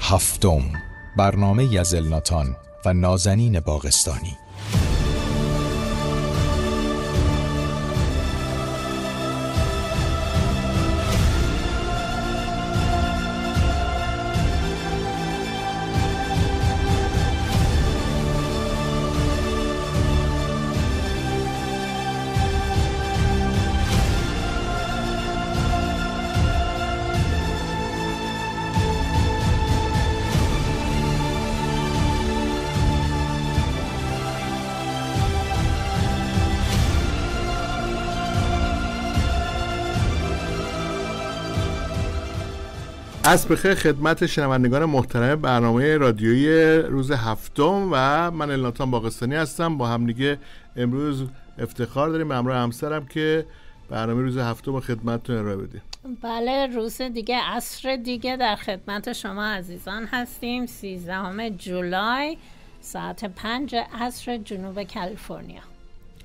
هفتم برنامه یزلناتان و نازنین باغستانی به بخیر خدمت شنوندگان محترم برنامه رادیویی روز هفتم و من الناتان باقستانی هستم با همدیگه امروز افتخار داریم همراه همسرم که برنامه روز هفتم خدمتتون ارائه بدیم بله روز دیگه عصر دیگه در خدمت شما عزیزان هستیم 13 جولای ساعت 5 عصر جنوب کالیفرنیا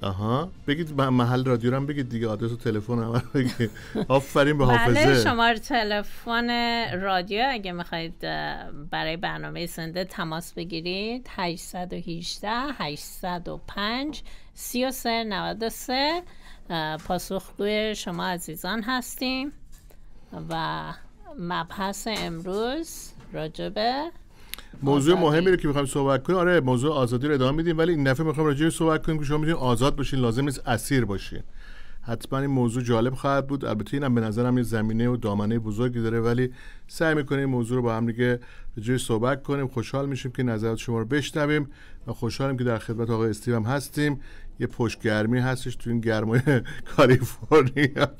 آها بگید محل رادیو رو هم بگید دیگه آدرس و تلفن هم بگید آفرین به بله، حافظه بله تلفن رادیو اگه میخواید برای برنامه زنده تماس بگیرید 818 805 3393 93 پاسخگوی شما عزیزان هستیم و مبحث امروز راجبه موضوع آزادی. مهمی رو که میخوایم صحبت کنیم آره موضوع آزادی رو ادامه میدیم ولی این دفعه میخوام راجع صحبت کنیم که شما میتونید آزاد باشین لازم نیست اسیر باشین حتما این موضوع جالب خواهد بود البته اینم به نظرم یه زمینه و دامنه بزرگی داره ولی سعی میکنیم موضوع رو با هم دیگه جوی صحبت کنیم خوشحال میشیم که نظرات شما رو بشنویم و خوشحالیم که در خدمت آقای استیو هم هستیم یه پشت گرمی هستش تو این گرمای کالیفرنیا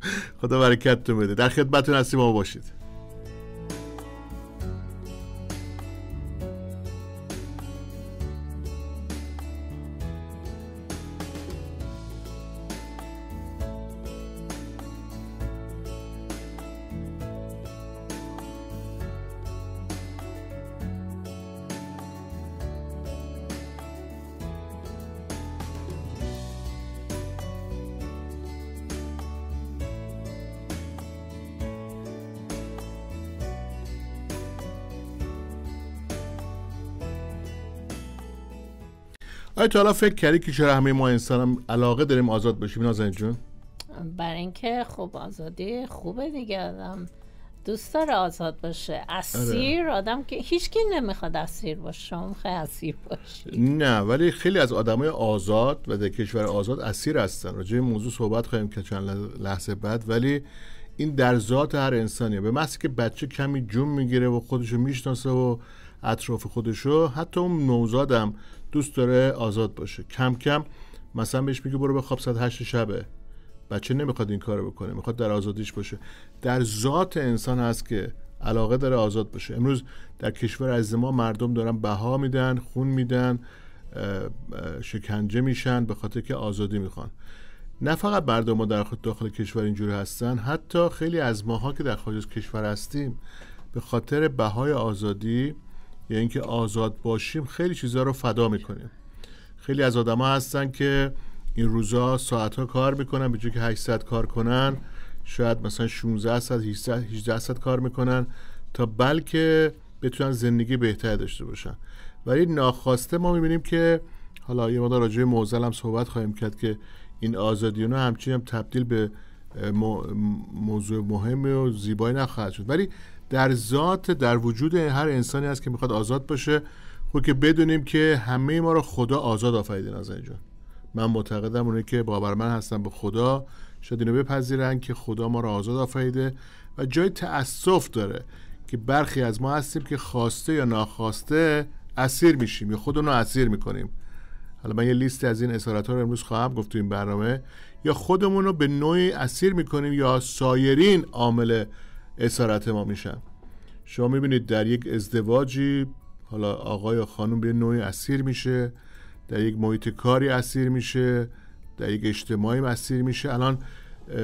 خدا برکتتون بده در خدمتتون هستیم ما باشید آیا تا حالا فکر کردی که چرا همه ما انسان علاقه داریم آزاد باشیم نازنین جون برای اینکه خب آزادی خوبه دیگه آدم دوست داره آزاد باشه آره. اسیر آدم که هیچکی نمیخواد اسیر باشه شما میخوای اسیر نه ولی خیلی از آدمای آزاد و در کشور آزاد اسیر هستن راجع به موضوع صحبت خواهیم که چند لحظه بعد ولی این در ذات هر انسانیه به محض که بچه کمی جون میگیره و خودشو میشناسه و اطراف خودشو حتی اون نوزادم دوست داره آزاد باشه کم کم مثلا بهش میگه برو بخواب ساعت هشت شبه بچه نمیخواد این کارو بکنه میخواد در آزادیش باشه در ذات انسان هست که علاقه داره آزاد باشه امروز در کشور از ما مردم دارن بها میدن خون میدن شکنجه میشن به خاطر که آزادی میخوان نه فقط مردم ما در خود داخل کشور اینجوری هستن حتی خیلی از ماها که در خارج کشور هستیم به خاطر بهای آزادی یا اینکه آزاد باشیم خیلی چیزها رو فدا میکنیم خیلی از آدما هستن که این روزا ها کار میکنن به که 800 کار کنن شاید مثلا 16 ساعت 18 ساعت کار میکنن تا بلکه بتونن زندگی بهتر داشته باشن ولی ناخواسته ما میبینیم که حالا یه مدار راجع موزل هم صحبت خواهیم کرد که این آزادیونو همچین هم تبدیل به موضوع مهم و زیبایی نخواهد شد ولی در ذات در وجود هر انسانی هست که میخواد آزاد باشه و خب که بدونیم که همه ما رو خدا آزاد آفریده نازنین جان من معتقدم اونه که باور من هستم به خدا شاید اینو بپذیرن که خدا ما رو آزاد آفریده و جای تأسف داره که برخی از ما هستیم که خواسته یا ناخواسته اسیر میشیم یا خودمون رو اسیر میکنیم حالا من یه لیست از این اسارت ها رو امروز خواهم گفت این برنامه یا خودمون رو به نوعی اسیر میکنیم یا سایرین عامل اسارت ما میشن شما میبینید در یک ازدواجی حالا آقای یا خانم به نوعی اسیر میشه در یک محیط کاری اسیر میشه در یک اجتماعی اسیر میشه الان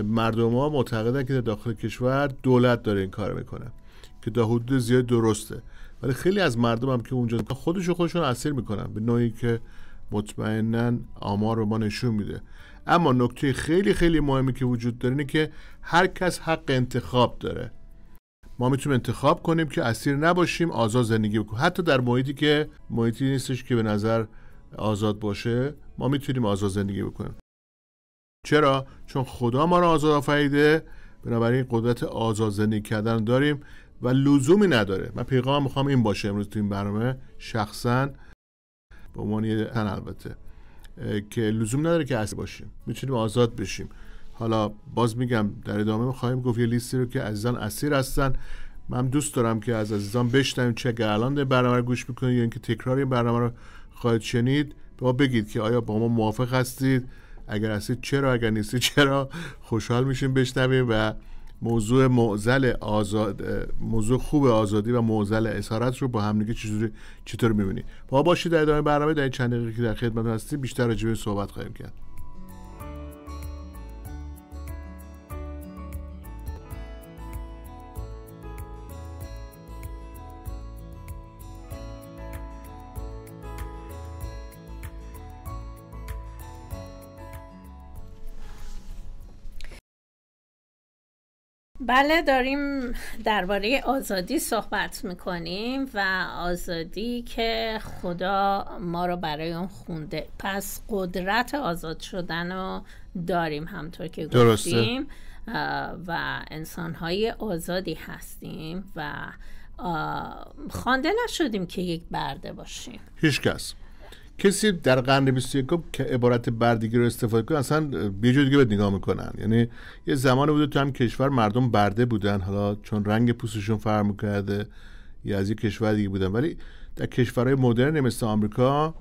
مردم ها معتقدن که در داخل کشور دولت داره این کار میکنه که تا حدود زیاد درسته ولی خیلی از مردم هم که اونجا خودش خودشون اسیر میکنن به نوعی که مطمئنا آمار به ما نشون میده اما نکته خیلی خیلی مهمی که وجود داره اینه که هر کس حق انتخاب داره ما میتونیم انتخاب کنیم که اسیر نباشیم آزاد زندگی بکنیم حتی در محیطی که محیطی نیستش که به نظر آزاد باشه ما میتونیم آزاد زندگی بکنیم چرا چون خدا ما را آزاد آفریده بنابراین قدرت آزاد زندگی کردن داریم و لزومی نداره من پیغام میخوام این باشه امروز تو این برنامه شخصا به عنوان تن البته که لزوم نداره که اسیر باشیم میتونیم آزاد بشیم حالا باز میگم در ادامه خواهیم گفت یه لیستی رو که عزیزان اسیر هستن من دوست دارم که از عزیزان بشنویم چه الان برنامه رو گوش میکنید یا اینکه تکرار این برنامه رو خواهید شنید به ما بگید که آیا با ما موافق هستید اگر هستید چرا اگر نیستید چرا خوشحال میشیم بشنویم و موضوع معزل آزاد موضوع خوب آزادی و معزل اسارت رو با هم دیگه چطور چطور میبینید با باشید در ادامه برنامه در این که در خدمت هستیم بیشتر راجع صحبت خواهیم کرد بله داریم درباره آزادی صحبت میکنیم و آزادی که خدا ما رو برای اون خونده پس قدرت آزاد شدن رو داریم همطور که گفتیم و انسانهای آزادی هستیم و خوانده نشدیم که یک برده باشیم هیچکس کسی در قرن 21 که عبارت بردگی رو استفاده کنه اصلا یه جور دیگه به نگاه میکنن یعنی یه زمانی بوده تو هم کشور مردم برده بودن حالا چون رنگ پوستشون فرق کرده یا از یه کشور دیگه بودن ولی در کشورهای مدرن مثل آمریکا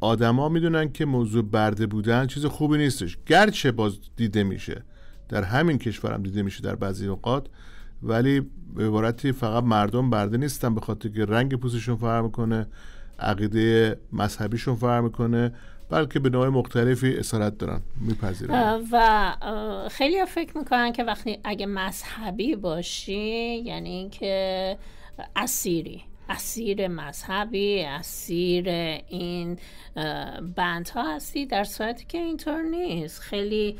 آدما میدونن که موضوع برده بودن چیز خوبی نیستش گرچه باز دیده میشه در همین کشور هم دیده میشه در بعضی اوقات ولی به عبارتی فقط مردم برده نیستن به خاطر که رنگ پوستشون فرق میکنه عقیده مذهبیشون فرق میکنه بلکه به نوع مختلفی اسارت دارن میپذیرن و خیلی فکر میکنن که وقتی اگه مذهبی باشی یعنی اینکه اسیری اسیر مذهبی اسیر این بندها هستی در صورتی که اینطور نیست خیلی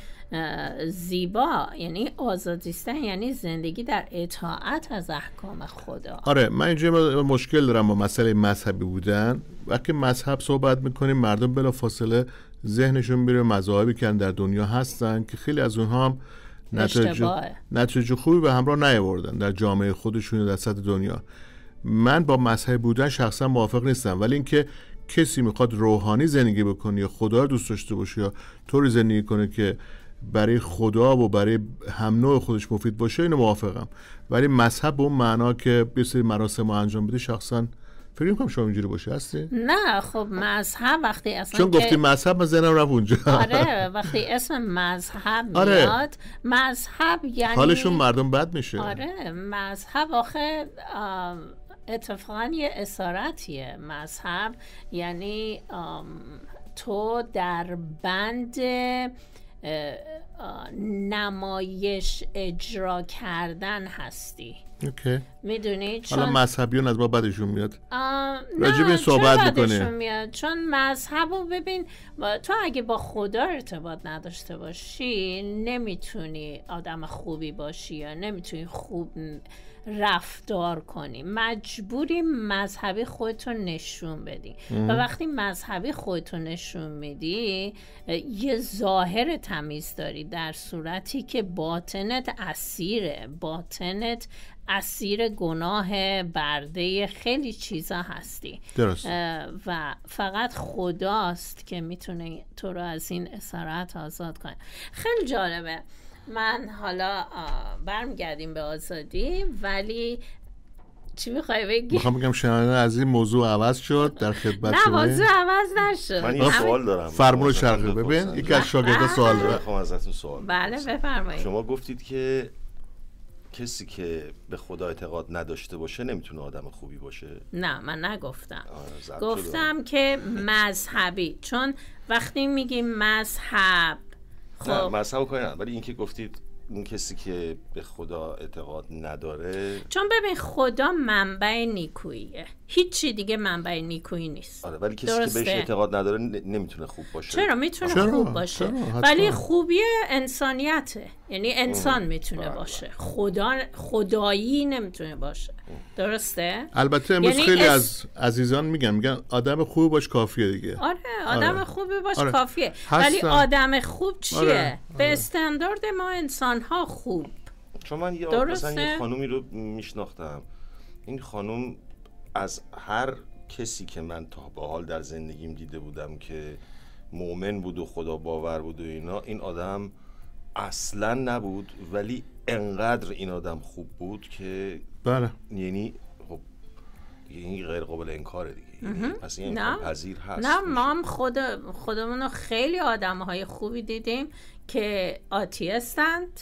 زیبا یعنی آزادیستن یعنی زندگی در اطاعت از احکام خدا آره من اینجا مشکل دارم با مسئله مذهبی بودن وقتی مذهب صحبت میکنیم مردم بلا فاصله ذهنشون میره مذاهبی که در دنیا هستن که خیلی از اونها هم نتیجه, خوبی به همراه نیاوردن در جامعه خودشون در سطح دنیا من با مذهب بودن شخصا موافق نیستم ولی اینکه کسی میخواد روحانی زندگی بکنه یا خدا رو دوست داشته باشه یا طوری زندگی کنه که برای خدا و برای هم نوع خودش مفید باشه اینو موافقم ولی مذهب به اون معنا که یه سری مراسم رو انجام بده شخصا فکر کنم شما اینجوری باشه هستی نه خب مذهب وقتی اصلا چون گفتی مذهب من زنم رفت اونجا آره وقتی اسم مذهب آره. مذهب یعنی حالشون مردم بد میشه آره مذهب آخه اتفاقا یه اسارتیه مذهب یعنی تو در بند نمایش اجرا کردن هستی اوکی میدونی چون مذهبیون از ما بدشون میاد راجب این صحبت میکنه میاد چون مذهب ببین تو اگه با خدا ارتباط نداشته باشی نمیتونی آدم خوبی باشی یا نمیتونی خوب رفتار کنی مجبوری مذهبی خودتو نشون بدی و وقتی مذهبی خودتو نشون میدی یه ظاهر تمیز داری در صورتی که باطنت اسیره باطنت اسیر گناه برده خیلی چیزا هستی درست. و فقط خداست که میتونه تو رو از این اسارت آزاد کنه خیلی جالبه من حالا برم برمیگردیم به آزادی ولی چی میخوای بگی؟ میخوام بگم شنانه از این موضوع عوض شد در خدمت نه موضوع عوض نشد من سوال دارم فرمول شرقی ببین یکی از شاگرده بله. سوال دارم سوال بله بفرمایید شما گفتید که کسی که به خدا اعتقاد نداشته باشه نمیتونه آدم خوبی باشه نه من نگفتم گفتم که مذهبی چون وقتی میگیم مذهب خب کاری ولی اینکه گفتید اون کسی که به خدا اعتقاد نداره چون ببین خدا منبع نیکوییه هیچی دیگه منبع نیکویی نیست آره ولی کسی که بهش اعتقاد نداره نمیتونه خوب باشه چرا میتونه خوب باشه ولی خوبی انسانیته یعنی انسان میتونه بله، باشه بله. خدا خدایی نمیتونه باشه درسته البته امروز یعنی خیلی از عزیزان میگن میگن آدم خوب باش کافیه دیگه آره, آره. آدم خوب باش آره. کافیه ولی آدم خوب چیه آره، به استاندارد ما انسان ها خوب چون من یه خانومی رو میشناختم این خانم از هر کسی که من تا به حال در زندگیم دیده بودم که مؤمن بود و خدا باور بود و اینا این آدم اصلا نبود ولی انقدر این آدم خوب بود که بله یعنی خب این یعنی غیر قابل انکاره دیگه یعنی پس این نه. پذیر هست نه ما هم خود خودمون خیلی آدم های خوبی دیدیم که آتی هستند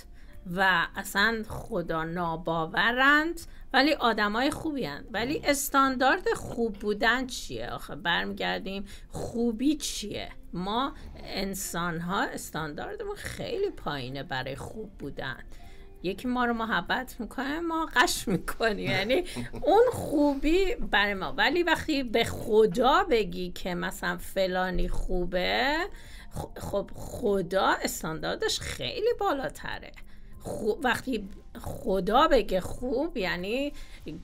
و اصلا خدا ناباورند ولی آدمای خوبی هن. ولی استاندارد خوب بودن چیه آخه برمیگردیم خوبی چیه ما انسان ها استانداردمون خیلی پایینه برای خوب بودن یکی ما رو محبت میکنه ما قش میکنیم یعنی اون خوبی برای ما ولی وقتی به خدا بگی که مثلا فلانی خوبه خب خدا استانداردش خیلی بالاتره خوب وقتی خدا بگه خوب یعنی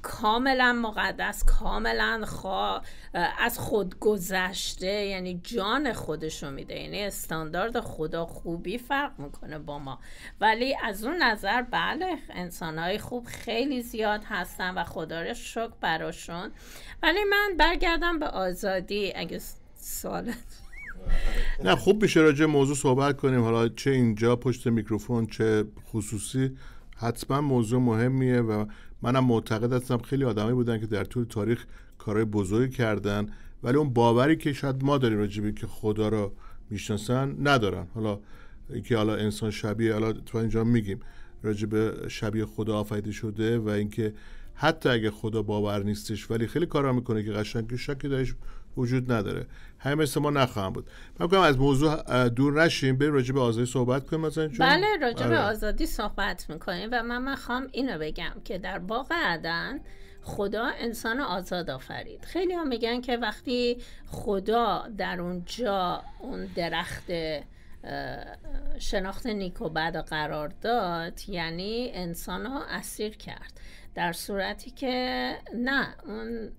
کاملا مقدس کاملا خوا... از خود گذشته یعنی جان خودشو میده یعنی استاندارد خدا خوبی فرق میکنه با ما ولی از اون نظر بله انسانهای خوب خیلی زیاد هستن و خدا رو شکر براشون ولی من برگردم به آزادی اگه سوالت نه خوب میشه راجع موضوع صحبت کنیم حالا چه اینجا پشت میکروفون چه خصوصی حتما موضوع مهمیه و منم معتقد هستم خیلی آدمایی بودن که در طول تاریخ کارهای بزرگی کردن ولی اون باوری که شاید ما داریم راجبی که خدا رو میشناسن ندارن حالا اینکه حالا انسان شبیه حالا تو اینجا میگیم به شبیه خدا آفریده شده و اینکه حتی اگه خدا باور نیستش ولی خیلی کارا میکنه که قشنگ شکی درش وجود نداره همه مثل ما نخواهم بود من میگم از موضوع دور نشیم بریم راجع به آزادی صحبت کنیم مثلا چون بله راجع به آره. آزادی صحبت میکنیم و من میخوام اینو بگم که در باغ عدن خدا انسان آزاد آفرید خیلی ها میگن که وقتی خدا در اونجا اون درخت شناخت نیک و قرار داد یعنی انسان ها اسیر کرد در صورتی که نه اون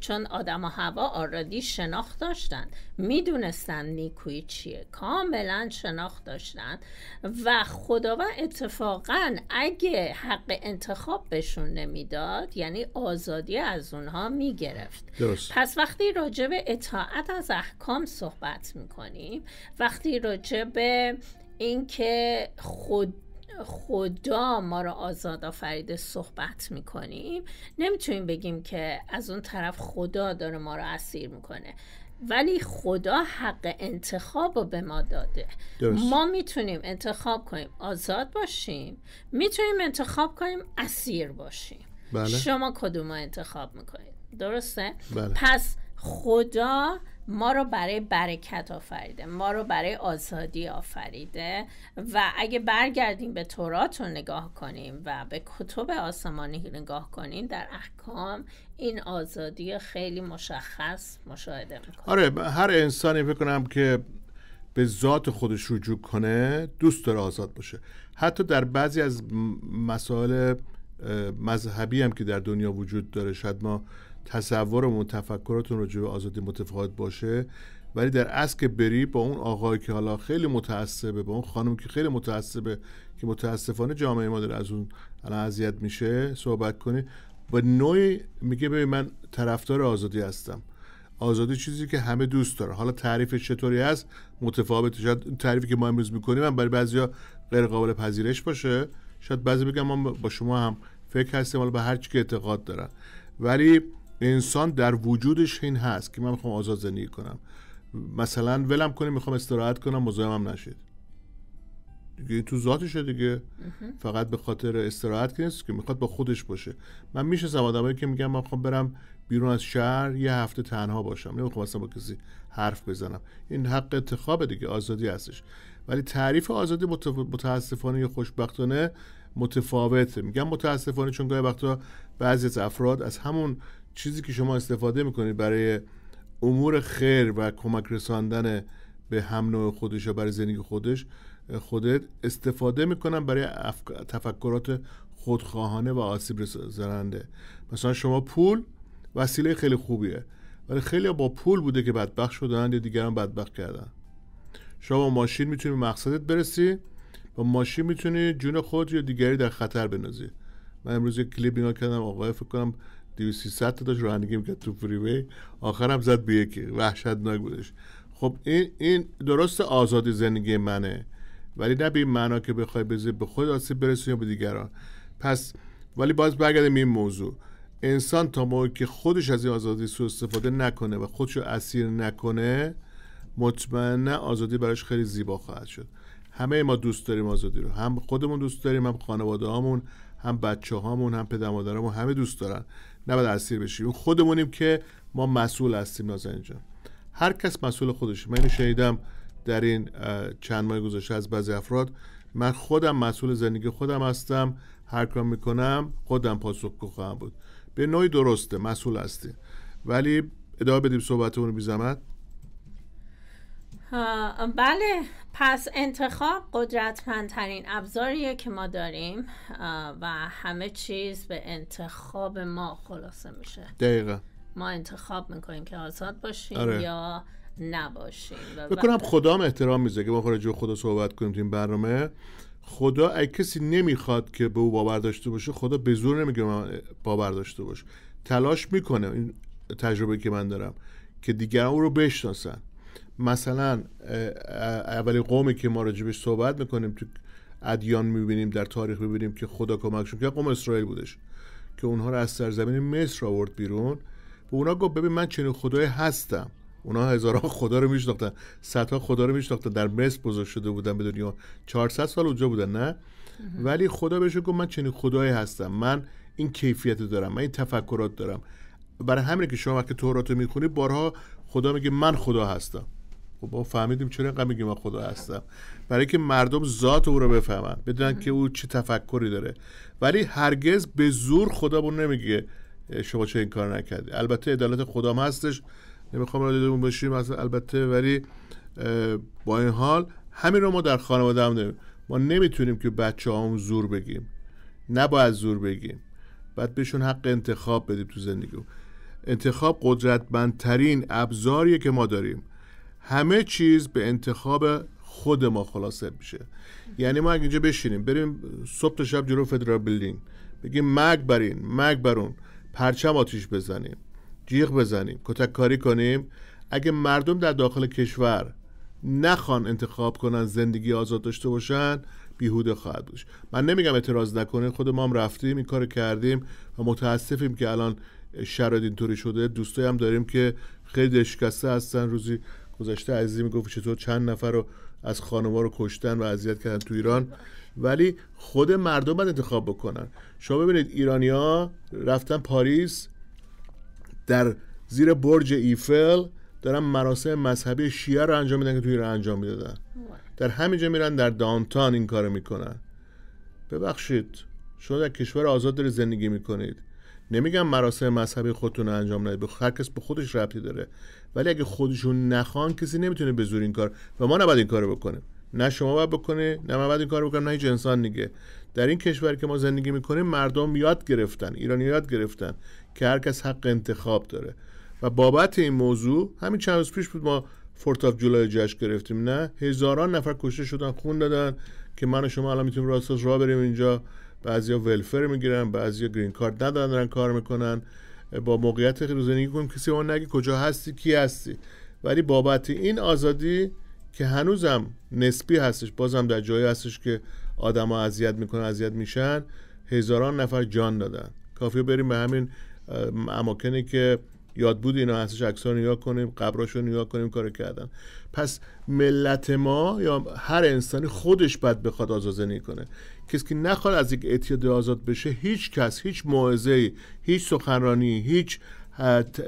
چون آدم و هوا آرادی شناخت داشتن میدونستن نیکویی چیه کاملا شناخت داشتن و خداوند اتفاقا اگه حق انتخاب بهشون نمیداد یعنی آزادی از اونها میگرفت پس وقتی راجع به اطاعت از احکام صحبت میکنیم وقتی راجع به اینکه خود خدا ما رو آزاد آفریده صحبت میکنیم نمیتونیم بگیم که از اون طرف خدا داره ما رو اسیر میکنه ولی خدا حق انتخاب رو به ما داده ما میتونیم انتخاب کنیم آزاد باشیم میتونیم انتخاب کنیم اسیر باشیم بله. شما کدوم رو انتخاب میکنید درسته؟ بله. پس خدا ما رو برای برکت آفریده ما رو برای آزادی آفریده و اگه برگردیم به تورات رو نگاه کنیم و به کتب آسمانی نگاه کنیم در احکام این آزادی خیلی مشخص مشاهده میکنیم آره هر انسانی کنم که به ذات خودش رجوع کنه دوست داره آزاد باشه حتی در بعضی از مسائل مذهبی هم که در دنیا وجود داره شاید ما و تفکراتون رو به آزادی متفاوت باشه ولی در اصل که بری با اون آقایی که حالا خیلی متعصبه با اون خانم که خیلی متعصبه که متاسفانه جامعه ما داره از اون الان اذیت میشه صحبت کنی با نوعی میگه ببین من طرفدار آزادی هستم آزادی چیزی که همه دوست داره حالا تعریف چطوری هست متفاوت شاید تعریفی که ما امروز میکنیم من برای بعضیا غیر قابل پذیرش باشه شاید بعضی بگم ما با شما هم فکر هستیم حالا به هر چی که اعتقاد دارن ولی انسان در وجودش این هست که من میخوام آزاد زندگی کنم مثلا ولم کنه میخوام استراحت کنم مزاحمم نشید دیگه تو ذاتشه دیگه فقط به خاطر استراحت که نیست که میخواد با خودش باشه من میشه آدمایی که میگم من میخوام برم بیرون از شهر یه هفته تنها باشم نمیخوام اصلا با کسی حرف بزنم این حق انتخاب دیگه آزادی هستش ولی تعریف آزادی متاسفانه یا خوشبختانه متفاوته میگم متاسفانه چون گاهی وقتا بعضی از افراد از همون چیزی که شما استفاده میکنید برای امور خیر و کمک رساندن به هم نوع خودش و برای زندگی خودش خودت استفاده میکنن برای تفکرات خودخواهانه و آسیب زننده مثلا شما پول وسیله خیلی خوبیه ولی خیلی با پول بوده که بدبخ شدن یا دیگران بدبخت کردن شما با ماشین میتونی مقصدت برسی با ماشین میتونی جون خود یا دیگری در خطر بنازی من امروز یک کلیپ کردم آقای فکر کنم 200 تا داشت رانندگی میکرد تو فریوی آخرم زد به یکی وحشتناک بودش خب این این درست آزادی زندگی منه ولی نه به این معنا که بخوای بزی به خود آسیب برسونی یا به دیگران پس ولی باز برگردیم این موضوع انسان تا موقعی که خودش از این آزادی سو استفاده نکنه و رو اسیر نکنه مطمئنا آزادی براش خیلی زیبا خواهد شد همه ما دوست داریم آزادی رو هم خودمون دوست داریم هم خانواده هامون هم بچه هامون هم پدر همه دوست دارن نباید اسیر بشیم خودمونیم که ما مسئول هستیم نازنین جان هر کس مسئول خودشه من شنیدم در این چند ماه گذشته از بعضی افراد من خودم مسئول زندگی خودم هستم هر کار میکنم خودم پاسخگو خواهم بود به نوعی درسته مسئول هستی ولی ادامه بدیم صحبتمون رو بیزمت بله پس انتخاب قدرتمندترین ابزاریه که ما داریم و همه چیز به انتخاب ما خلاصه میشه دقیقا ما انتخاب میکنیم که آزاد باشیم آره. یا نباشیم بکنم خدا هم احترام میزه که ما جو خدا صحبت کنیم تو این برنامه خدا اگه کسی نمیخواد که به او باور داشته باشه خدا به زور نمیگه من باور داشته باش تلاش میکنه این تجربه که من دارم که دیگران او رو بشناسن مثلا اولین قومی که ما راجبش صحبت میکنیم تو ادیان میبینیم در تاریخ میبینیم که خدا کمکشون که قوم اسرائیل بودش که اونها رو از سرزمین مصر آورد بیرون به اونا گفت ببین من چنین خدای هستم اونا هزاران خدا رو میشناختن صدها خدا رو میشناختن در مصر بزرگ شده بودن به دنیا 400 سال اونجا بودن نه ولی خدا بهشون گفت من چنین خدایی هستم من این کیفیت دارم من این تفکرات دارم برای همین که شما وقتی تورات رو میخونی بارها خدا میگه من خدا هستم خب ما فهمیدیم چرا اینقدر میگیم من خدا هستم برای که مردم ذات او رو بفهمن بدونن که او چه تفکری داره ولی هرگز به زور خدا نمیگه شما چه این کار نکردی البته عدالت خدام هستش نمیخوام رادیو باشیم البته ولی با این حال همین رو ما در خانواده هم داریم ما نمیتونیم که بچه هم زور بگیم نباید زور بگیم بعد بهشون حق انتخاب بدیم تو زندگی انتخاب قدرتمندترین ابزاریه که ما داریم همه چیز به انتخاب خود ما خلاصه میشه یعنی ما اگه اینجا بشینیم بریم صبح تا شب جلو فدرال بیلدینگ بگیم مگ برین مگ برون پرچم آتیش بزنیم جیغ بزنیم کتک کاری کنیم اگه مردم در داخل کشور نخوان انتخاب کنن زندگی آزاد داشته باشن بیهوده خواهد بود من نمیگم اعتراض نکنید خود ما هم رفتیم این کار کردیم و متاسفیم که الان شرایط اینطوری شده دوستایی داریم که خیلی دشکسته هستن روزی گذشته عزیزی میگفت چطور چند نفر رو از خانواده رو کشتن و اذیت کردن تو ایران ولی خود مردم باید انتخاب بکنن شما ببینید ایرانیا رفتن پاریس در زیر برج ایفل دارن مراسم مذهبی شیعه رو انجام میدن که توی ایران انجام میدادن در همینجا میرن در دانتان این کارو میکنن ببخشید شما در کشور آزاد داری زندگی میکنید نمیگم مراسم مذهبی خودتون انجام ندید به هر کس به خودش ربطی داره ولی اگه خودشون نخوان کسی نمیتونه به زور این کار و ما نباید این کارو بکنیم نه شما باید بکنه نه ما باید این کارو بکنیم نه هیچ انسان دیگه در این کشور که ما زندگی میکنیم مردم یاد گرفتن ایرانی یاد گرفتن که هر کس حق انتخاب داره و بابت این موضوع همین چند روز پیش بود ما فورت آف جولای جشن گرفتیم نه هزاران نفر کشته شدن خون دادن که من و شما الان میتونیم را بریم اینجا بعضیا ولفر میگیرن بعضیا گرین کارت ندارن دارن کار میکنن با موقعیت زندگی کنیم کسی اون نگه کجا هستی کی هستی ولی بابت این آزادی که هنوزم نسبی هستش بازم در جایی هستش که آدما اذیت میکنن اذیت میشن هزاران نفر جان دادن کافیه بریم به همین اماکنی که یاد بود اینا هستش عکس ها کنیم قبراش رو نگاه کنیم کار کردن پس ملت ما یا هر انسانی خودش بد بخواد نی کنه کسی که نخواد از یک اعتیاد آزاد بشه هیچ کس هیچ موعظه هیچ سخنرانی هیچ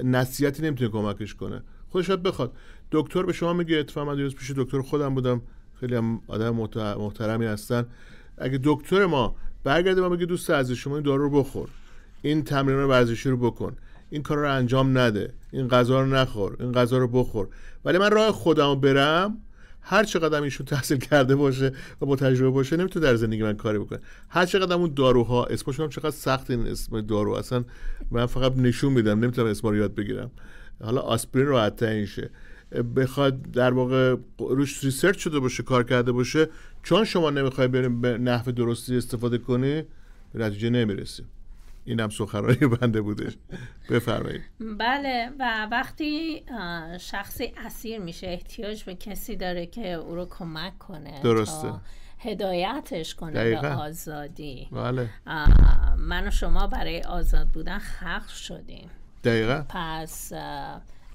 نصیحتی نمیتونه کمکش کنه خودش باید بخواد دکتر به شما میگه اتفاقا من دیروز پیش دکتر خودم بودم خیلی هم آدم محترمی هستن اگه دکتر ما برگرده ما میگه دوست عزیز شما این دارو رو بخور این تمرین ورزشی رو بکن این کار رو انجام نده این غذا رو نخور این غذا رو بخور ولی من راه خودم برم هر چقدر ایشون تحصیل کرده باشه و با تجربه باشه نمیتونه در زندگی من کاری بکنه هر چقدر اون داروها اسمشون هم چقدر سخت این اسم دارو اصلا من فقط نشون میدم نمیتونم اسم رو یاد بگیرم حالا آسپرین راحت اینشه بخواد در واقع روش ریسرچ شده باشه کار کرده باشه چون شما نمیخواید بریم به نحو درستی استفاده کنی به نتیجه نمیرسیم اینم سخنرانی بنده بودش بفرمایید بله و وقتی شخصی اسیر میشه احتیاج به کسی داره که او رو کمک کنه درسته هدایتش کنه به آزادی بله. من و شما برای آزاد بودن خلق شدیم دقیقا پس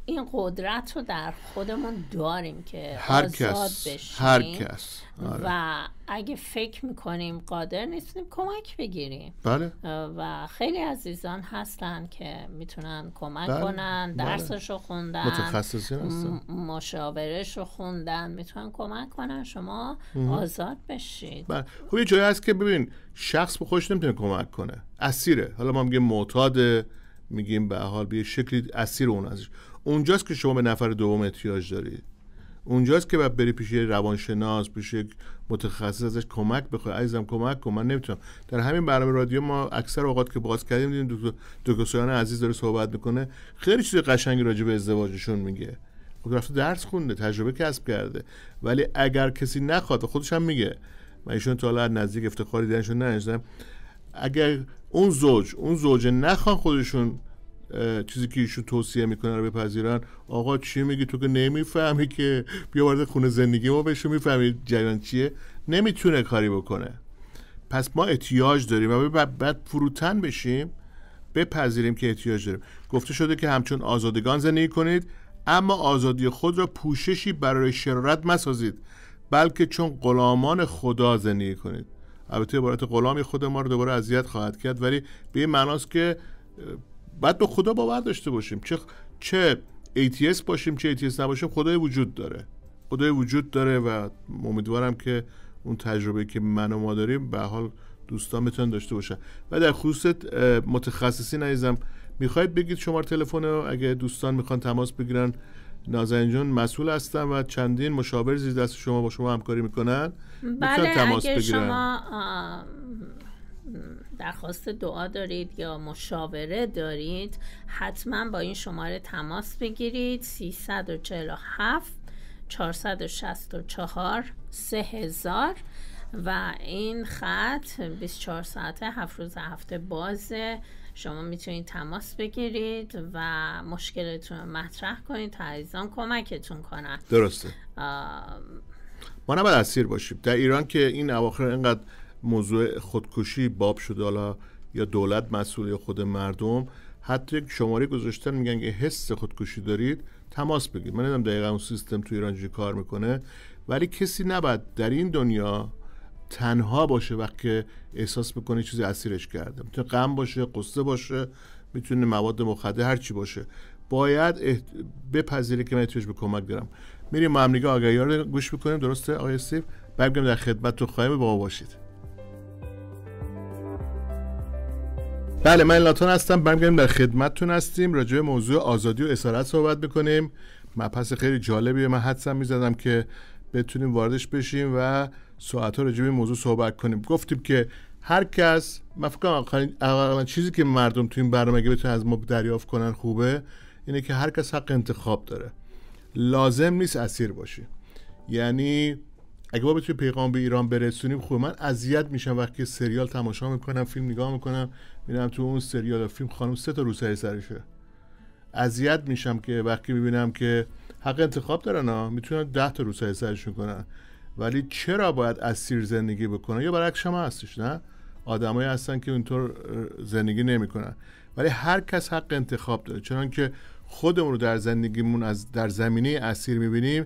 این قدرت رو در خودمون داریم که هر کس بشیم هر کس آره. و اگه فکر میکنیم قادر نیستیم کمک بگیریم بله. و خیلی عزیزان هستن که میتونن کمک بله. کنن بله. درسش رو خوندن متخصصین رو خوندن میتونن کمک کنن شما آزاد بشید بله. خب یه جایی هست که ببین شخص به خودش نمیتونه کمک کنه اسیره حالا ما میگیم معتاده میگیم به حال به شکلی اسیر اون ازش اونجاست که شما به نفر دوم احتیاج دارید اونجاست که باید بری پیش یه روانشناس پیش یک متخصص ازش کمک بخوای عزیزم کمک کن من نمیتونم در همین برنامه رادیو ما اکثر اوقات که باز کردیم دیدیم دکتر عزیز داره صحبت میکنه خیلی چیز قشنگی راجع به ازدواجشون میگه خب رفته درس خونده تجربه کسب کرده ولی اگر کسی نخواد و خودش هم میگه من ایشون تا نزدیک افتخاری دیدنشون نشدم اگر اون زوج اون زوج نخوان خودشون چیزی که ایشون توصیه میکنه رو بپذیرن آقا چی میگی تو که نمیفهمی که بیا وارد خونه زندگی ما بشو میفهمی جریان چیه نمیتونه کاری بکنه پس ما احتیاج داریم و بعد فروتن بشیم بپذیریم که احتیاج داریم گفته شده که همچون آزادگان زندگی کنید اما آزادی خود را پوششی برای شرارت مسازید بلکه چون غلامان خدا زندگی کنید البته عبارت غلامی خود ما رو دوباره اذیت خواهد کرد ولی به این معناست که بعد به خدا باور داشته باشیم چه چه ATS باشیم چه ATS نباشیم خدای وجود داره خدای وجود داره و امیدوارم که اون تجربه که من و ما داریم به حال دوستان بتونن داشته باشن و در خصوص متخصصی نیزم میخواید بگید شماره تلفن اگه دوستان میخوان تماس بگیرن نازنین مسئول هستم و چندین مشاور زیر دست شما با شما همکاری میکنن بله تماس اگه بگیرن. شما درخواست دعا دارید یا مشاوره دارید حتما با این شماره تماس بگیرید 347 464 3000 و این خط 24 ساعته 7 روز هفته بازه شما میتونید تماس بگیرید و مشکلتون رو مطرح کنید تا عزیزان کمکتون کنن درسته آ... ما نباید اسیر باشیم در ایران که این اواخر اینقدر موضوع خودکشی باب شدالا یا دولت مسئول یا خود مردم حتی یک شماره گذاشتن میگن که حس خودکشی دارید تماس بگیرید من نمیدونم دقیقا اون سیستم تو ایران چی کار میکنه ولی کسی نباید در این دنیا تنها باشه وقتی احساس میکنه چیزی اسیرش کرده میتونه غم باشه قصه باشه میتونه مواد مخدر هر چی باشه باید احت... بپذیره که من توش به کمک دارم میریم ما امریکا گوش میکنیم درسته آقای سیف برگردیم در خدمت تو خواهیم با باشید بله من لاتون هستم برمیگردیم در خدمتتون هستیم راجع به موضوع آزادی و اسارت صحبت میکنیم مبحث خیلی جالبیه من حدسم میزدم که بتونیم واردش بشیم و ساعتها راجع به موضوع صحبت کنیم گفتیم که هر کس من فکر چیزی که مردم تو این برنامه اگه بتونن از ما دریافت کنن خوبه اینه که هر کس حق انتخاب داره لازم نیست اسیر باشی یعنی اگه ما بتونیم پیغام به ایران برسونیم خوب من اذیت میشم وقتی سریال تماشا میکنم فیلم نگاه میکنم میبینم تو اون سریال و فیلم خانم سه تا روسری سرشه اذیت میشم که وقتی ببینم که حق انتخاب دارن ها میتونن 10 تا روسری سرش کنن ولی چرا باید اسیر زندگی بکنن یا برعکسش شما هستش نه آدمایی هستن که اونطور زندگی نمیکنن ولی هر کس حق انتخاب داره چون که خودمون رو در زندگیمون از در زمینه اسیر میبینیم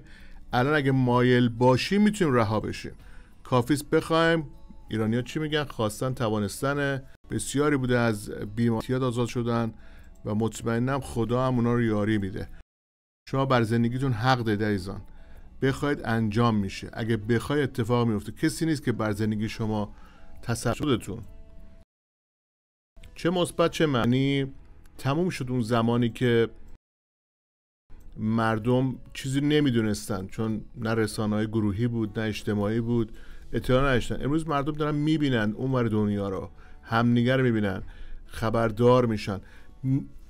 الان اگه مایل باشیم میتونیم رها بشیم کافیس بخوایم ایرانیا چی میگن خواستن توانستن بسیاری بوده از بیماریات آزاد شدن و مطمئنم خدا هم اونا رو یاری میده شما بر زندگیتون حق دارید ایزان بخواید انجام میشه اگه بخوای اتفاق میفته کسی نیست که بر زندگی شما تسلطتون چه مثبت چه معنی تموم شد اون زمانی که مردم چیزی نمیدونستن چون نه رسانه های گروهی بود نه اجتماعی بود اطلاع نداشتن امروز مردم دارن میبینن اونور دنیا رو همنیگر میبینن خبردار میشن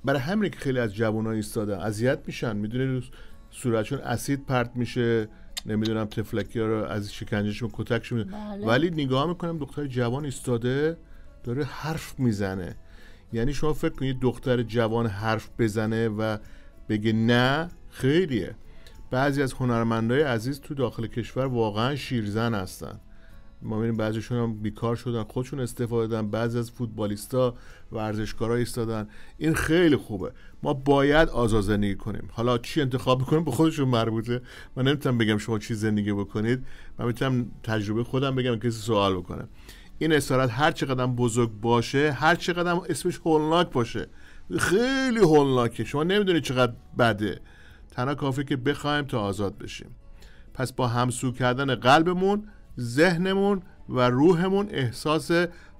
برای همین که خیلی از ها ایستاده اذیت میشن میدونه صورتشون اسید پرت میشه نمیدونم تفلکی ها رو از شکنجهشون کتکش میدونه بله. ولی نگاه میکنم دختر جوان ایستاده داره حرف میزنه یعنی شما فکر کنید دختر جوان حرف بزنه و بگه نه خیلیه بعضی از هنرمندای عزیز تو داخل کشور واقعا شیرزن هستن ما میبینیم بعضیشون هم بیکار شدن خودشون استفاده دادن بعضی از فوتبالیستا ورزشکارا ایستادن این خیلی خوبه ما باید آزاد زندگی کنیم حالا چی انتخاب بکنیم به خودشون مربوطه من نمیتونم بگم شما چی زندگی بکنید من میتونم تجربه خودم بگم کسی سوال بکنه این استارت هر چقدر بزرگ باشه هر چقدر اسمش هولناک باشه خیلی هولناکه شما نمیدونید چقدر بده تنها کافی که بخوایم تا آزاد بشیم پس با همسو کردن قلبمون ذهنمون و روحمون احساس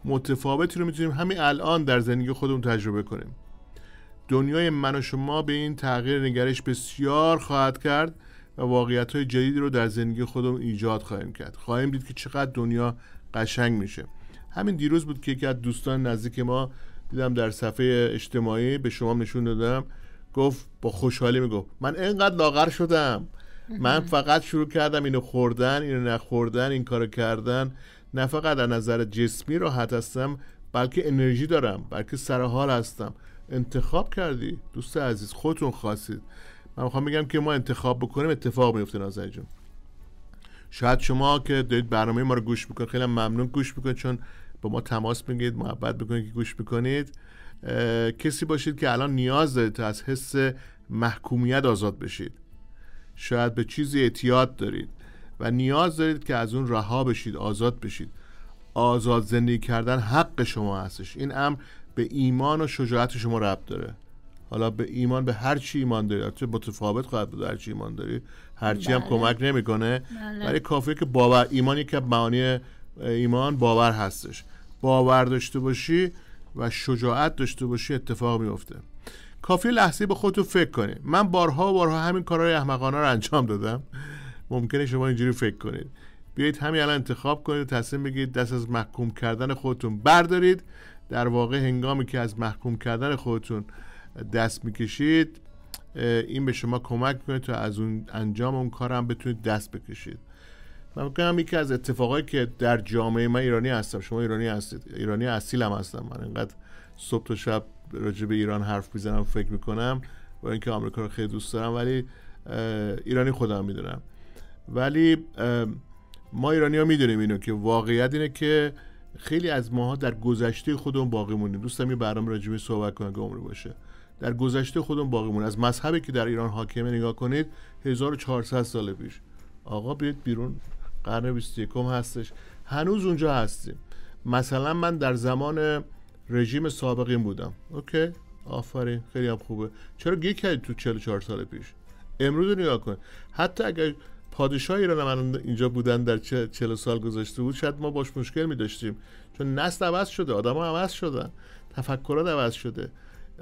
متفاوتی رو میتونیم همین الان در زندگی خودمون تجربه کنیم دنیای من و شما به این تغییر نگرش بسیار خواهد کرد و واقعیت های جدید رو در زندگی خودمون ایجاد خواهیم کرد خواهیم دید که چقدر دنیا قشنگ میشه همین دیروز بود که یکی از دوستان نزدیک ما دیدم در صفحه اجتماعی به شما نشون دادم گفت با خوشحالی میگفت من اینقدر لاغر شدم من فقط شروع کردم اینو خوردن اینو نخوردن این کارو کردن نه فقط از نظر جسمی راحت هستم بلکه انرژی دارم بلکه سر حال هستم انتخاب کردی دوست عزیز خودتون خواستید من میخوام بگم که ما انتخاب بکنیم اتفاق میفته نازنین جون شاید شما که دارید برنامه ما رو گوش میکنید خیلی ممنون گوش میکنید چون با ما تماس میگیرید محبت میکنید که گوش میکنید کسی باشید که الان نیاز دارید تا از حس محکومیت آزاد بشید شاید به چیزی اعتیاد دارید و نیاز دارید که از اون رها بشید آزاد بشید آزاد زندگی کردن حق شما هستش این امر به ایمان و شجاعت شما ربط داره حالا به ایمان به هر چی ایمان دارید حتی متفاوت خواهد بود هر چی ایمان دارید هر هم بله. کمک نمیکنه بله. ولی کافیه که باور ایمان معانی ایمان باور هستش باور داشته باشی و شجاعت داشته باشی اتفاق میفته کافی لحظه به خودتون فکر کنی من بارها و بارها همین کارهای احمقانه رو انجام دادم ممکنه شما اینجوری فکر کنید بیایید همین الان انتخاب کنید و تصمیم بگیرید دست از محکوم کردن خودتون بردارید در واقع هنگامی که از محکوم کردن خودتون دست میکشید این به شما کمک میکنه تا از اون انجام اون کارم بتونید دست بکشید من کنم یکی از اتفاقایی که در جامعه من ایرانی هستم شما ایرانی هستید ایرانی اصیل هم هستم من اینقدر صبح تا شب راجع به ایران حرف میزنم فکر میکنم با اینکه آمریکا رو خیلی دوست دارم ولی ایرانی خودم میدونم ولی ما ایرانی ها میدونیم اینو که واقعیت اینه که خیلی از ماها در گذشته خودمون باقی مونیم دوستم یه برنامه به صحبت کنه که عمر باشه در گذشته خودمون باقی مونیم از مذهبی که در ایران حاکمه نگاه کنید 1400 سال پیش آقا بیاید بیرون قرن 21 هستش هنوز اونجا هستیم مثلا من در زمان رژیم سابقین بودم اوکی آفرین خیلی هم خوبه چرا گیر کردی تو 44 سال پیش امروز نگاه کن حتی اگر پادشاه ایران من اینجا بودن در 40 سال گذشته بود شاید ما باش مشکل می داشتیم چون نسل عوض شده آدم ها عوض شدن تفکرات عوض شده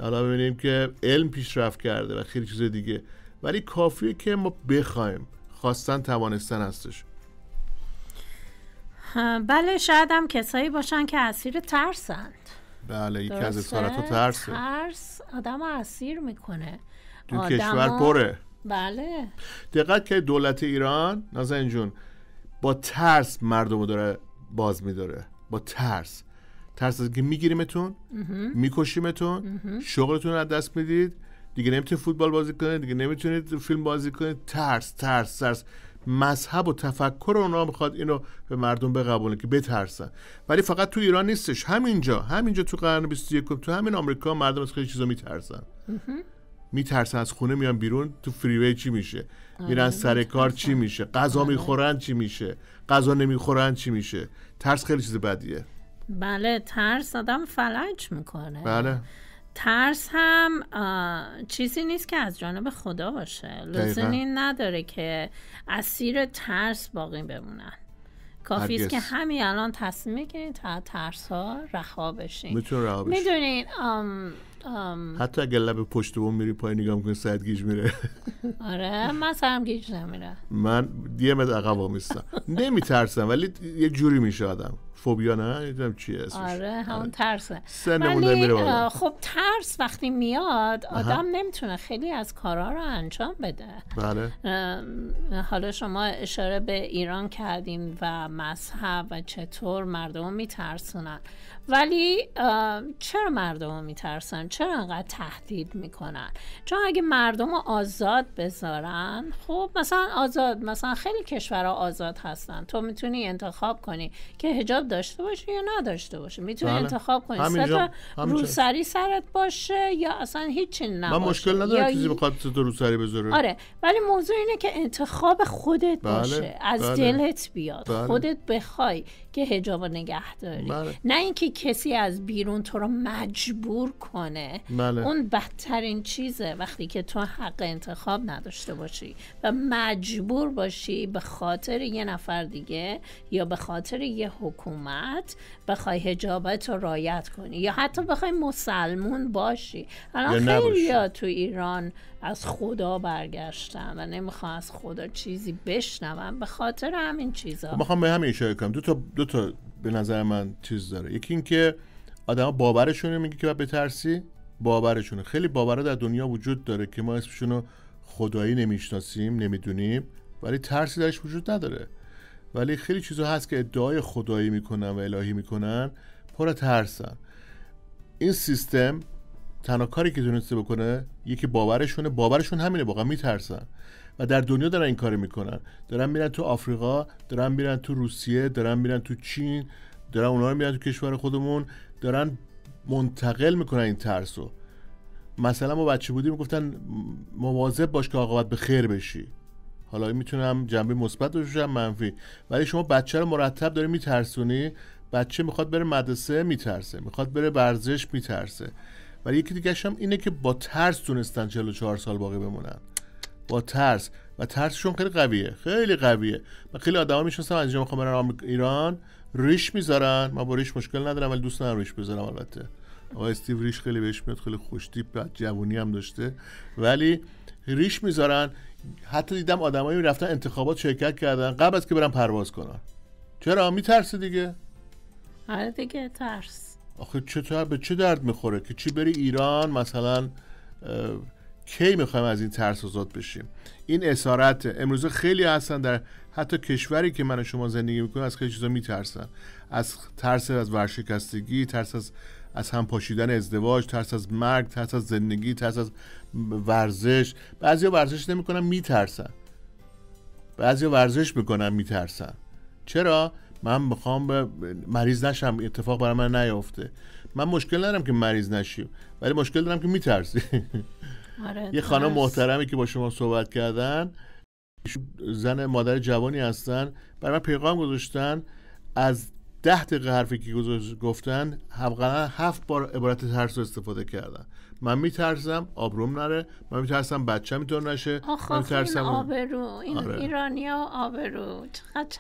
حالا ببینیم که علم پیشرفت کرده و خیلی چیز دیگه ولی کافیه که ما بخوایم خواستن توانستن هستش بله شاید هم کسایی باشن که اسیر ترسند بله یکی از اصارت ترس. ترس آدم اسیر میکنه تو کشور پره بله دقت که دولت ایران نازن جون با ترس مردم داره باز میداره با ترس ترس از که میگیریمتون میکشیمتون شغلتون از دست میدید دیگه نمیتونید فوتبال بازی کنید دیگه نمیتونید فیلم بازی کنید ترس ترس ترس مذهب و تفکر اونا میخواد اینو به مردم بقبوله که بترسن ولی فقط تو ایران نیستش همینجا همینجا تو قرن 21 تو همین آمریکا مردم از خیلی چیزا میترسن میترسن از خونه میان بیرون تو فریوی چی میشه آره، میرن سر کار چی میشه غذا آره. میخورن چی میشه غذا نمیخورن چی میشه ترس خیلی چیز بدیه بله ترس آدم فلج میکنه بله ترس هم چیزی نیست که از جانب خدا باشه لزومی این نداره که اسیر ترس باقی بمونن کافی که همین الان تصمیم بگیرین تا ترس ها رها بشین میدونین حتی اگر لب پشت بوم میری پای نگاه میکنی ساعت گیج میره آره من سرم گیج نمیره من یه مد عقب میستم نمیترسم ولی یه جوری میشه آدم فوبیا نه نمیدونم چیه اسمش آره, آره. همون ترسه ولی خب ترس وقتی میاد آدم نمیتونه خیلی از کارا رو انجام بده بله حالا شما اشاره به ایران کردیم و مذهب و چطور مردم میترسونن ولی چرا مردم میترسن چرا انقدر تهدید میکنن چون اگه مردم رو آزاد بذارن خب مثلا آزاد مثلا خیلی کشورها آزاد هستن تو میتونی انتخاب کنی که حجاب داشته باشه یا نداشته باشه میتونی بله. انتخاب کنی سه روسری سرت باشه یا اصلا هیچی نباشه من مشکل ندارم چیزی بخواد تو روسری بذاره آره ولی موضوع اینه که انتخاب خودت بله، باشه از بله. دلت بیاد خودت بخوای که هجاب نگه داری بله. نه اینکه کسی از بیرون تو رو مجبور کنه بله. اون بدترین چیزه وقتی که تو حق انتخاب نداشته باشی و مجبور باشی به خاطر یه نفر دیگه یا به خاطر یه حکومت بخوای هجابت رو رایت کنی یا حتی بخوای مسلمون باشی الان خیلی تو ایران از خدا برگشتم و نمیخوام از خدا چیزی بشنوم به خاطر همین چیزا خب، میخوام به همین اشاره کنم دو تا دو تا به نظر من چیز داره یکی اینکه آدم باورشون میگه که باید بترسی باورشون خیلی باورا در دنیا وجود داره که ما اسمشون رو خدایی نمیشناسیم نمیدونیم ولی ترسی درش وجود نداره ولی خیلی چیزها هست که ادعای خدایی میکنن و الهی میکنن پر ترسن این سیستم تنها کاری که تونسته بکنه یکی باورشونه باورشون همینه واقعا میترسن و در دنیا دارن این کار میکنن دارن میرن تو آفریقا دارن میرن تو روسیه دارن میرن تو چین دارن اونها رو میرن تو کشور خودمون دارن منتقل میکنن این ترس رو مثلا ما بچه بودیم میگفتن مواظب باش که عاقبت به خیر بشی حالا میتونم جنبه مثبت باشه منفی ولی شما بچه رو مرتب داری میترسونی بچه میخواد بره مدرسه میترسه میخواد بره ورزش میترسه و یکی دیگه هم اینه که با ترس تونستن 44 سال باقی بمونن با ترس و ترسشون خیلی قویه خیلی قویه و خیلی آدما میشناسم از اینجا میخوام برن ایران ریش میذارن من با ریش مشکل ندارم ولی دوست ندارم ریش بذارم البته آقای استیو ریش خیلی بهش میاد خیلی خوشتیپ جوونی هم داشته ولی ریش میذارن حتی دیدم آدمایی رفتن انتخابات شرکت کردن قبل از که برن پرواز کنن چرا میترسه دیگه آره دیگه ترس آخه چطور به چه درد میخوره که چی بری ایران مثلا کی میخوایم از این ترس آزاد بشیم این اسارت امروزه خیلی هستن در حتی کشوری که من و شما زندگی میکنیم از خیلی چیزا میترسن از ترس از ورشکستگی ترس از از هم پاشیدن ازدواج ترس از مرگ ترس از زندگی ترس از ورزش بعضیا ورزش نمیکنن میترسن بعضیا ورزش میکنن میترسن چرا من میخوام به مریض نشم اتفاق برای من نیافته من مشکل ندارم که مریض نشیم ولی مشکل دارم که میترسی آره، یه خانم محترمی که با شما صحبت کردن زن مادر جوانی هستن برای من پیغام گذاشتن از ده دقیقه حرفی که گفتن هفت بار عبارت ترس رو استفاده کردن من میترسم آبروم نره من میترسم بچه میتون نشه من میترسم این آبرو این آره. ها آبرو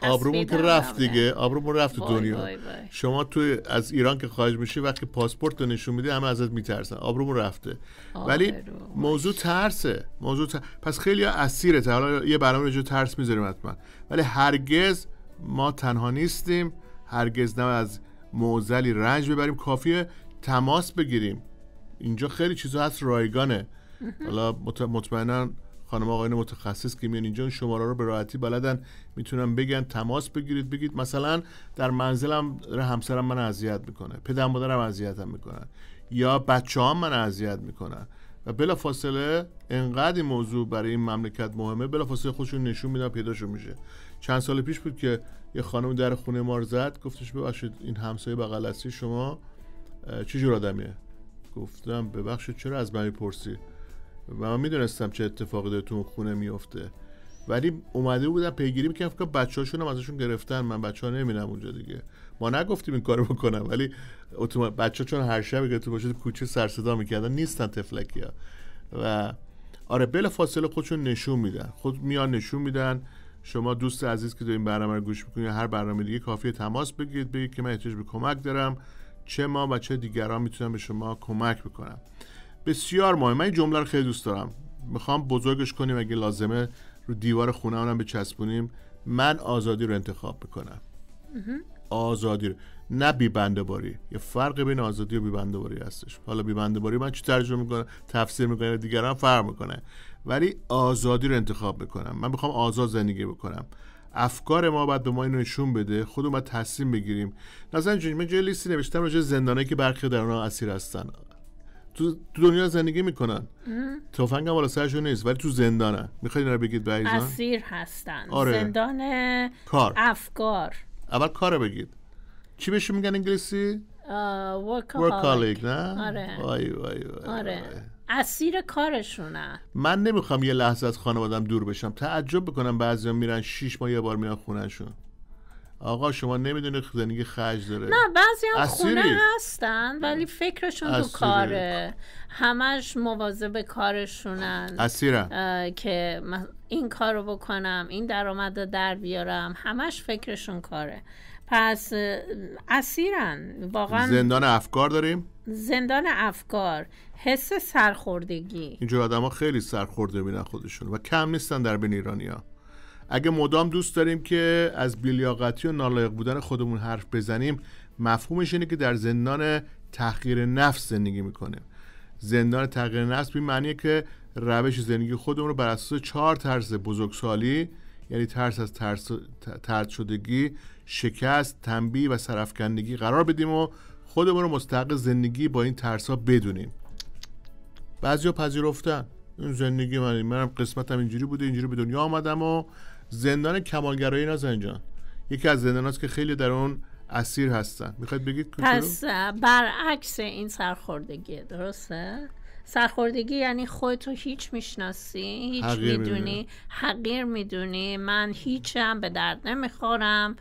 چقدر که رفت دیگه آبروم رفت دنیا شما تو از ایران که خارج میشی وقتی پاسپورت رو نشون میدی همه ازت میترسن آبرومون رفته ولی موضوع ترسه موضوع پس خیلی اسیرته حالا یه برنامه رو ترس میذاریم حتما ولی هرگز ما تنها نیستیم هرگز نه از موزلی رنج ببریم کافیه تماس بگیریم اینجا خیلی چیزا هست رایگانه حالا مطمئنا خانم آقایون متخصص که میان اینجا شماره رو به راحتی بلدن میتونن بگن تماس بگیرید بگید مثلا در منزلم همسرم من اذیت میکنه پدر مادرم اذیتم میکنن یا بچه هم من اذیت میکنن و بلا فاصله انقدر این موضوع برای این مملکت مهمه بلا فاصله خودشون نشون میدن پیداشون میشه چند سال پیش بود که یه خانم در خونه ما زد گفتش ببخشید این همسایه بغل شما چه جور آدمیه گفتم ببخشید چرا از من پرسی و من میدونستم چه اتفاقی داره تو خونه میفته ولی اومده بودم پیگیری که فکر بچه‌هاشون هم ازشون گرفتن من بچه ها نمیرم اونجا دیگه ما نگفتیم این کارو بکنم ولی اتوم... بچه چون هر شب که تو باشه کوچه سر صدا میکردن نیستن تفلکی ها و آره بلا فاصله خودشون نشون میدن خود میان نشون میدن شما دوست عزیز که دارین برنامه گوش میکنید هر برنامه دیگه کافیه تماس بگیرید بگید که من احتیاج به کمک دارم چه ما و چه دیگران میتونم به شما کمک بکنم بسیار مهم من این جمله رو خیلی دوست دارم میخوام بزرگش کنیم اگه لازمه رو دیوار خونه به بچسبونیم من آزادی رو انتخاب میکنم آزادی رو نه بیبنده باری یه فرق بین آزادی و بیبنده باری هستش حالا بیبنده باری من چی ترجمه میکنم تفسیر میکنه دیگران فرق میکنه ولی آزادی رو انتخاب میکنم من میخوام آزاد زندگی بکنم افکار ما بعد به ما اینو نشون بده خودمون باید تصمیم بگیریم نظر جون من جای لیستی نوشتم راجع زندانایی که برخی در اونها اسیر هستن تو دنیا زندگی میکنن تفنگ هم بالا سرشون نیست ولی تو زندانه میخواید اینا رو بگید به اسیر هستن آره. زندان کار افکار اول کار بگید چی بهش میگن انگلیسی ورکالیک نه آره. وای وای وای آره. اسیر کارشونن من نمیخوام یه لحظه از خانوادم دور بشم تعجب بکنم هم میرن شیش ماه یه بار میرن خونهشون آقا شما نمیدونه زندگی خرج داره نه بعضی هم خونه هستن ولی فکرشون تو کاره همش مواظب کارشونن اسیرم که این کارو بکنم این درآمد در بیارم همش فکرشون کاره پس اسیرن واقعا زندان افکار داریم زندان افکار حس سرخوردگی اینجور ها خیلی سرخورده بینن خودشون و کم نیستن در بین ایرانیا اگه مدام دوست داریم که از بیلیاقتی و نالایق بودن خودمون حرف بزنیم مفهومش اینه که در زندان تحقیر نفس زندگی میکنیم زندان تغییر نفس به معنیه که روش زندگی خودمون رو بر اساس چهار ترس بزرگسالی یعنی ترس از ترس ترد شدگی شکست تنبیه و سرفکندگی قرار بدیم و خودمون رو مستحق زندگی با این ترس بدونیم ها پذیرفتن این زندگی من منم قسمتم اینجوری بوده اینجوری به دنیا آمدم و زندان کمالگرایی نزن اینجا یکی از زندان که خیلی در اون اسیر هستن میخواید بگید پس برعکس این سرخوردگی درسته؟ سرخوردگی یعنی خودتو هیچ میشناسی هیچ میدونی حقیر میدونی من هیچم به درد نمیخورم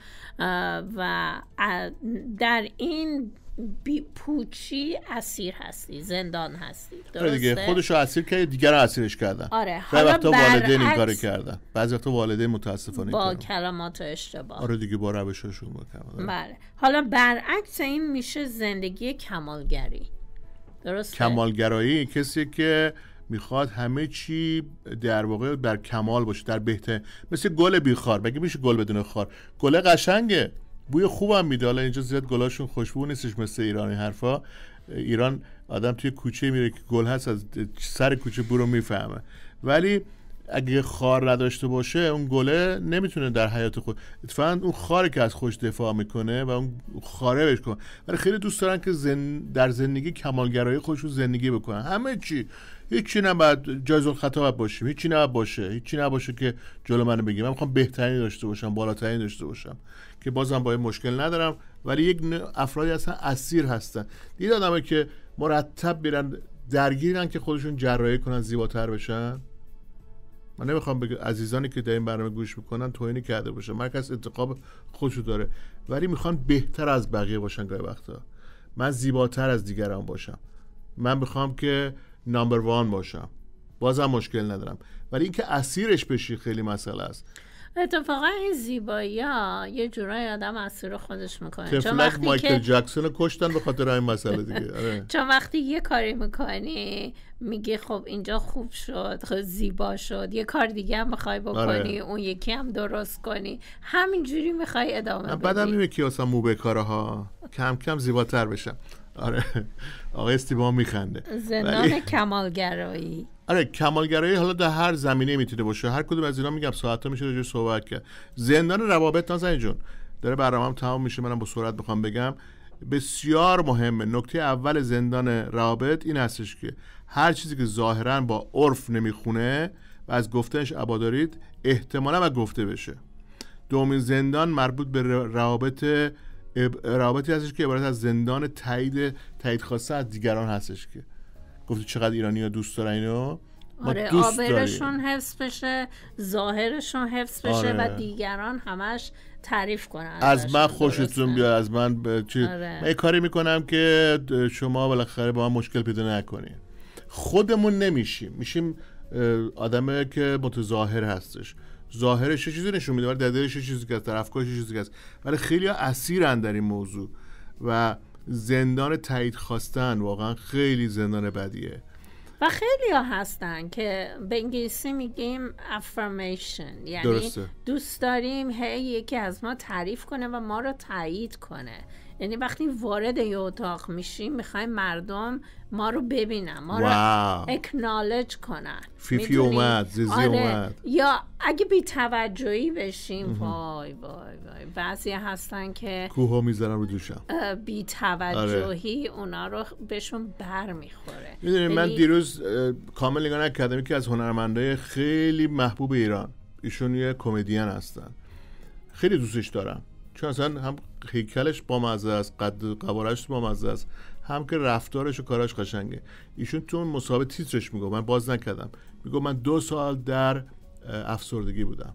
و در این بی پوچی اسیر هستی زندان هستی آره درسته دیگه خودشو اسیر کرد رو اسیرش کردن آره حالا وقتا والدین این کارو کردن بعضی وقتا والدین متاسفانه با کلمات و اشتباه آره دیگه با روششون با آره. بله حالا برعکس این میشه زندگی کمالگری درسته کمالگرایی کسی که میخواد همه چی در واقع بر کمال باشه در بهتر مثل گل بیخار مگه میشه گل بدون خار گل قشنگه بوی خوبم میده حالا اینجا زیاد گلاشون خوشبو نیستش مثل ایرانی حرفا ایران آدم توی کوچه میره که گل هست از سر کوچه برو میفهمه ولی اگه خار نداشته باشه اون گله نمیتونه در حیات خود اتفاقا اون خاره که از خوش دفاع میکنه و اون خاره بهش کنه ولی خیلی دوست دارن که زن... در زندگی کمالگرایی خودش رو زندگی بکنن همه چی هیچی نباید جایز الخطا باشیم هیچی نباید باشه هیچی نباشه که جلو منو بگیم. من میخوام بهترین داشته باشم بالاترین داشته باشم که بازم با مشکل ندارم ولی یک افرادی هستن اسیر هستن دید که مرتب میرن درگیرن که خودشون جراحی کنن زیباتر بشن من نمیخوام بگم عزیزانی که در این برنامه گوش میکنن توهینی کرده باشه مرکز کس انتخاب خودشو داره ولی میخوان بهتر از بقیه باشن گاهی وقتا من زیباتر از دیگران باشم من میخوام که نمبر وان باشم بازم مشکل ندارم ولی اینکه اسیرش بشی خیلی مسئله است اتفاقا این زیبایی ها یه جورای آدم اسیر خودش میکنه چون وقتی مایکل جکسون کشتن به خاطر این مسئله دیگه آره. چون وقتی یه کاری میکنی میگه خب اینجا خوب شد خب زیبا شد یه کار دیگه هم میخوای آره. بکنی اون یکی هم درست کنی همینجوری میخوای ادامه بدی بعدم نمیگه که مو به کارها کم کم زیباتر بشم آره آقای استیبان میخنده زندان کمالگرایی آره کمالگرایی حالا در هر زمینه میتونه باشه هر کدوم از اینا میگم ساعت ها میشه جو صحبت کرد زندان روابط نازنین جون داره برنامه‌ام تمام میشه منم با سرعت بخوام بگم بسیار مهمه نکته اول زندان روابط این هستش که هر چیزی که ظاهرا با عرف نمیخونه و از گفتنش عبادارید دارید احتمالا و گفته بشه دومین زندان مربوط به روابط روابطی هستش که عبارت از زندان تایید تایید خواسته از دیگران هستش که گفتی چقدر ایرانی ها دوست دارن اینو آره آبرشون حفظ بشه ظاهرشون حفظ بشه و آره. دیگران همش تعریف کنن از من خوشتون بیاد از من ب... چی... آره. من کاری میکنم که شما بالاخره با من مشکل پیدا نکنید خودمون نمیشیم میشیم آدمه که متظاهر هستش ظاهرش چیزی نشون میده ولی در چیزی که طرف کاش چیزی که ولی خیلی اسیرن در این موضوع و زندان تایید خواستن واقعا خیلی زندان بدیه و خیلی ها هستن که به انگلیسی میگیم affirmation یعنی دوست داریم هی یکی از ما تعریف کنه و ما رو تایید کنه یعنی وقتی وارد یه اتاق میشیم میخوایم مردم ما رو ببینن ما رو اکنالج کنن فیفی اومد زیزی آره اومد یا اگه بی توجهی بشیم وای وای وای بعضی هستن که کوها میزنن رو دوشم بی توجهی آره. اونا رو بهشون بر میخوره میدونی من یعنی دیروز کامل نگاه نکردم که از هنرمندای خیلی محبوب ایران ایشون یه کمدین هستن خیلی دوستش دارم چون اصلا هم هیکلش با مزه است قد قوارش مزه است هم که رفتارش و کاراش قشنگه ایشون تو اون مسابقه تیترش میگو من باز نکردم میگو من دو سال در افسردگی بودم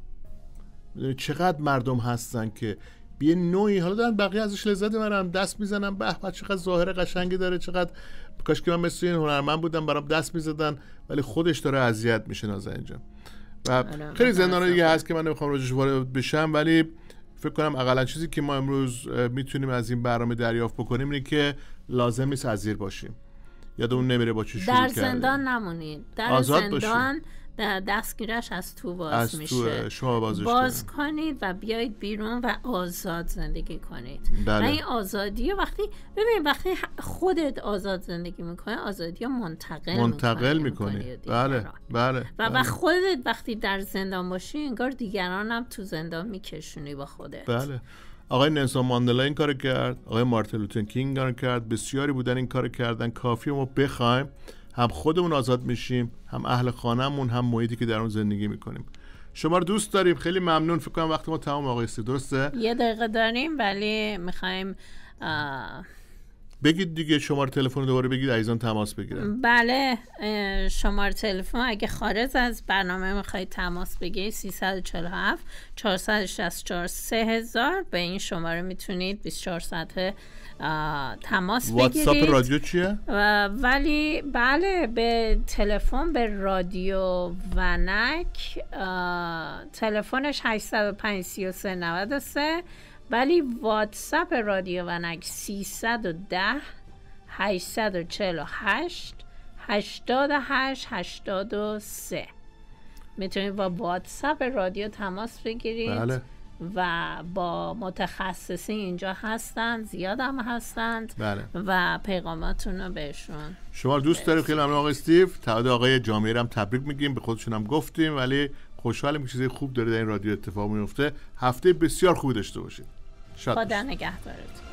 چقدر مردم هستن که بیه نوعی حالا دارن بقیه ازش لذت میبرن دست میزنن به به چقدر ظاهر قشنگی داره چقدر کاش که من مثل این هنرمند بودم برام دست میزدن ولی خودش داره اذیت میشه اینجا. و آره، خیلی زندان دیگه هست که من نمیخوام راجعش وارد بشم ولی فکر کنم اقلا چیزی که ما امروز میتونیم از این برنامه دریافت بکنیم اینه که لازم نیست ازیر باشیم یادمون نمیره با چی شروع در زندان نمونید در آزاد زندان دستگیرش از تو باز از میشه شما باز کنید. و بیایید بیرون و آزاد زندگی کنید بله. این آزادی وقتی ببینید وقتی خودت آزاد زندگی میکنه آزادی منتقل منتقل بله. بله و بله. خودت وقتی در زندان باشی انگار دیگران هم تو زندان میکشونی با خودت بله آقای نلسون ماندلا این کار کرد آقای مارتلوتن کینگ کار کرد بسیاری بودن این کار کردن کافی ما بخوایم هم خودمون آزاد میشیم هم اهل خانهمون هم محیطی که در اون زندگی میکنیم شما رو دوست داریم خیلی ممنون فکر کنم وقتی ما تمام آقای درسته یه دقیقه داریم ولی میخوایم بگید دیگه شماره تلفن دوباره بگید عزیزان تماس بگیرن بله شماره تلفن اگه خارج از برنامه میخواید تماس بگیرید 347 464 3000 به این شماره میتونید 24 ساعته تماس بگیرید واتساپ رادیو چیه؟ ولی بله به تلفن به رادیو ونک تلفنش 805 33 ولی واتساپ رادیو ونک 310 848 88 83 میتونید با واتساپ رادیو تماس بگیرید بله. و با متخصصین اینجا هستند زیاد هم هستند و پیغاماتون رو بهشون شما دوست داریم خیلی ممنون آقای استیو تعداد آقای جامعه هم تبریک میگیم به خودشون هم گفتیم ولی خوشحالیم که چیزی خوب داره در این رادیو اتفاق میفته هفته بسیار خوبی داشته باشید Shut down the gaslight.